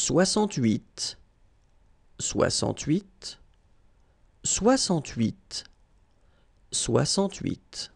soixante-huit, soixante-huit, soixante-huit, soixante-huit.